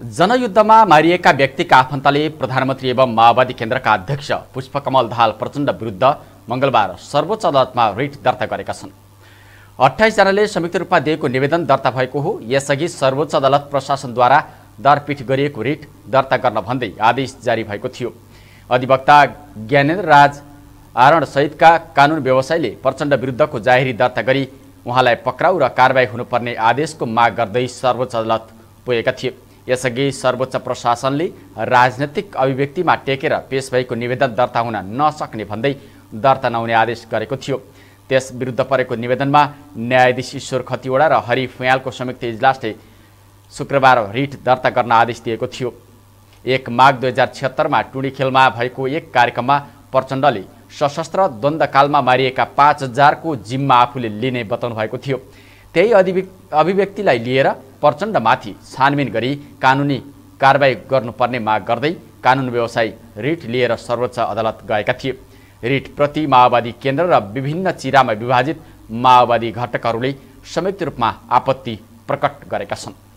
जनयुद्धमा मारिएका व्यक्तिका आफन्तले प्रधानमन्त्री एवं माओवादी केन्द्रका अध्यक्ष पुष्पकमल दाहाल प्रचण्ड विरुद्ध मङ्गलबार सर्वोच्च अदालतमा रिट दर्ता गरेका छन् अठाइसजनाले संयुक्त रूपमा दिएको निवेदन दर्ता भएको हो यसअघि सर्वोच्च अदालत प्रशासनद्वारा दारपिठ गरिएको रिट दर्ता गर्न भन्दै आदेश जारी भएको थियो अधिवक्ता ज्ञानेन्द्र राज आरण सहितका कानुन व्यवसायले प्रचण्ड विरुद्धको जाहेरी दर्ता गरी उहाँलाई पक्राउ र कारवाही हुनुपर्ने आदेशको माग गर्दै सर्वोच्च अदालत पुगेका थिए यसअघि सर्वोच्च प्रशासनले राजनैतिक अभिव्यक्तिमा टेकेर पेस भएको निवेदन दर्ता हुन नसक्ने भन्दै दर्ता नहुने आदेश गरेको थियो त्यस विरुद्ध परेको निवेदनमा न्यायाधीश ईश्वर खतिवडा र हरि फुयालको संयुक्त इजलासले शुक्रबार रिट दर्ता गर्न आदेश दिएको थियो एक माघ दुई हजार छिहत्तरमा टुडी खेलमा भएको एक कार्यक्रममा प्रचण्डले सशस्त्र द्वन्द्वकालमा मारिएका पाँच हजारको जिम्मा आफूले लिने बताउनु भएको थियो त्यही अभिव्यक्तिलाई लिएर प्रचण्डमाथि छानबिन गरी कानुनी कारवाही गर्नुपर्ने माग गर्दै कानुन व्यवसायी रिट लिएर सर्वोच्च अदालत गएका थिए रिटप्रति माओवादी केन्द्र र विभिन्न चिरामा विभाजित माओवादी घटकहरूले संयुक्त रूपमा आपत्ति प्रकट गरेका छन्